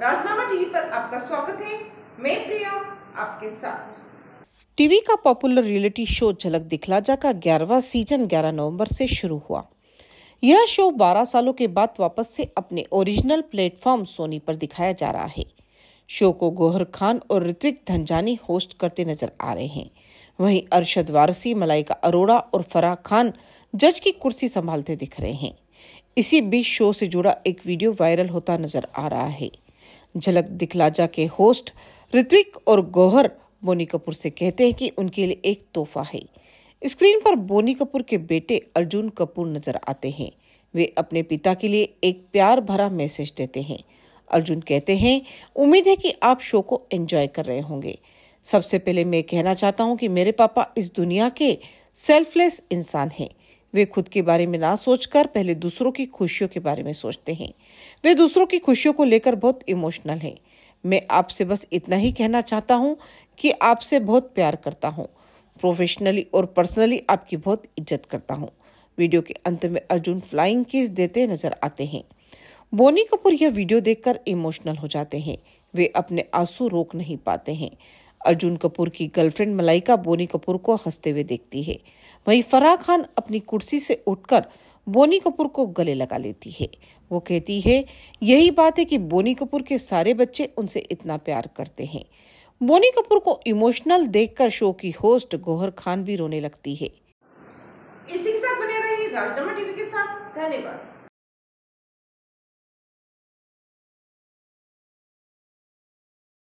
राजनामा TV पर आपका स्वागत है मैं प्रिया आपके साथ टीवी का पॉपुलर रियलिटी शो झलक दिखला जा का ग्यारहवा सीजन 11 नवंबर से शुरू हुआ यह शो 12 सालों के बाद वापस से अपने ओरिजिनल प्लेटफॉर्म सोनी पर दिखाया जा रहा है शो को गोहर खान और ऋतिक धनजानी होस्ट करते नजर आ रहे हैं वहीं अरशद वारसी मलाइका अरोड़ा और फराह खान जज की कुर्सी संभालते दिख रहे हैं इसी बीच शो से जुड़ा एक वीडियो वायरल होता नजर आ रहा है झलक दिखला जा के होस्ट ऋत्विक और गोहर बोनी कपूर से कहते हैं कि उनके लिए एक तोहफा है स्क्रीन पर बोनी कपूर के बेटे अर्जुन कपूर नजर आते हैं वे अपने पिता के लिए एक प्यार भरा मैसेज देते हैं अर्जुन कहते हैं उम्मीद है कि आप शो को एंजॉय कर रहे होंगे सबसे पहले मैं कहना चाहता हूं कि मेरे पापा इस दुनिया के सेल्फलेस इंसान हैं वे खुद के बारे में ना सोचकर पहले दूसरों की खुशियों के बारे में सोचते हैं वे दूसरों की खुशियों को लेकर बहुत इमोशनल हैं मैं आपसे बस इतना ही कहना चाहता हूँ कि आपसे बहुत प्यार करता हूँ प्रोफेशनली और पर्सनली आपकी बहुत इज्जत करता हूँ वीडियो के अंत में अर्जुन फ्लाइंग किस देते नजर आते हैं बोनी कपूर यह वीडियो देखकर इमोशनल हो जाते हैं वे अपने आंसू रोक नहीं पाते हैं अर्जुन कपूर की गर्लफ्रेंड मलाइका बोनी कपूर को हंसते हुए देखती है वहीं फराह खान अपनी कुर्सी से उठकर बोनी कपूर को गले लगा लेती है वो कहती है यही बात है कि बोनी कपूर के सारे बच्चे उनसे इतना प्यार करते हैं बोनी कपूर को इमोशनल देखकर शो की होस्ट गोहर खान भी रोने लगती है इसी के साथ बने रहिए राजनामा टीवी के साथ धन्यवाद